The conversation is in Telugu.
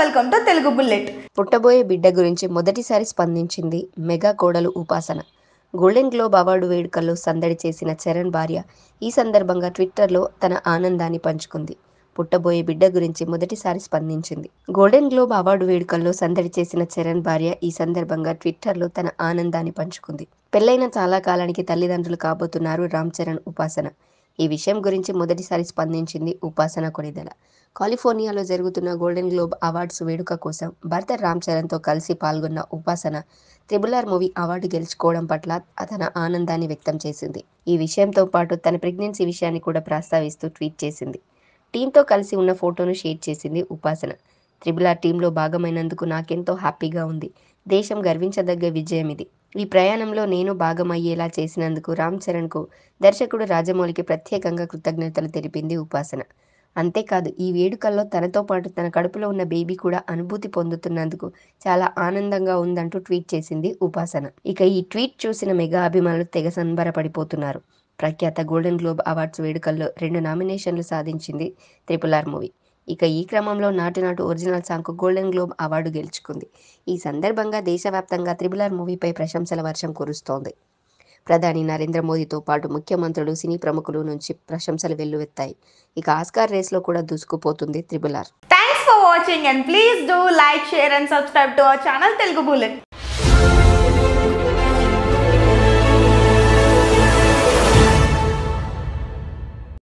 వెల్కమ్ టు తెలుగు బుల్లెట్ పుట్టబోయే బిడ్డ గురించి మొదటిసారి స్పందించింది మెగా కోడలు ఉపాసన గోల్డెన్ గ్లోబ్ అవార్డు వేడుకల్లో సందడి చేసిన చరణ్ భార్య ఈ సందర్భంగా ట్విట్టర్లో తన ఆనందాన్ని పంచుకుంది పుట్టబోయే బిడ్డ గురించి మొదటిసారి స్పందించింది గోల్డెన్ గ్లోబ్ అవార్డు వేడుకల్లో సందడి చేసిన చరణ్ భార్య ఈ సందర్భంగా ట్విట్టర్లో తన ఆనందాన్ని పంచుకుంది పెళ్లైన చాలా కాలానికి తల్లిదండ్రులు కాబోతున్నారు రామ్ చరణ్ ఉపాసన ఈ విషయం గురించి మొదటిసారి స్పందించింది ఉపాసన కొనిదల కాలిఫోర్నియాలో జరుగుతున్న గోల్డెన్ గ్లోబ్ అవార్డ్స్ వేడుక కోసం భర్త రామ్ చరణ్తో కలిసి పాల్గొన్న ఉపాసన త్రిబులార్ మూవీ అవార్డు గెలుచుకోవడం పట్ల తన ఆనందాన్ని వ్యక్తం చేసింది ఈ విషయంతో పాటు తన ప్రెగ్నెన్సీ విషయాన్ని కూడా ప్రస్తావిస్తూ ట్వీట్ చేసింది టీంతో కలిసి ఉన్న ఫోటోను షేర్ చేసింది ఉపాసన త్రిబులార్ టీంలో భాగమైనందుకు నాకెంతో హ్యాపీగా ఉంది దేశం గర్వించదగ్గ విజయం ఇది ఈ ప్రయాణంలో నేను భాగమయ్యేలా చేసినందుకు రామ్ చరణ్కు దర్శకుడు రాజమౌళికి ప్రత్యేకంగా కృతజ్ఞతలు తెలిపింది ఉపాసన అంతేకాదు ఈ వేడుకల్లో తనతో పాటు తన కడుపులో ఉన్న బేబీ కూడా అనుభూతి పొందుతున్నందుకు చాలా ఆనందంగా ఉందంటూ ట్వీట్ చేసింది ఉపాసన ఇక ఈ ట్వీట్ చూసిన మెగా అభిమానులు తెగ సంబరపడిపోతున్నారు ప్రఖ్యాత గోల్డెన్ గ్లోబ్ అవార్డ్స్ వేడుకల్లో రెండు నామినేషన్లు సాధించింది త్రిపుల్ ఆర్ మూవీ ఇక ఈ క్రమంలో నాటు నాటు ఒరిజినల్ సాంగ్కు గోల్డెన్ గ్లోబ్ అవార్డు గెలుచుకుంది ఈ సందర్భంగా దేశవ్యాప్తంగా త్రిబులర్ మూవీపై ప్రశంసల వర్షం కురుస్తోంది ప్రధాని నరేంద్ర మోదీతో పాటు ముఖ్యమంత్రులు సినీ ప్రముఖులు నుంచి ప్రశంసలు వెల్లువెత్తాయి ఇక ఆస్కార్ రేస్లో కూడా దూసుకుపోతుంది త్రిబులర్ thanks for watching and please do like share and subscribe to our channel Telugu bullet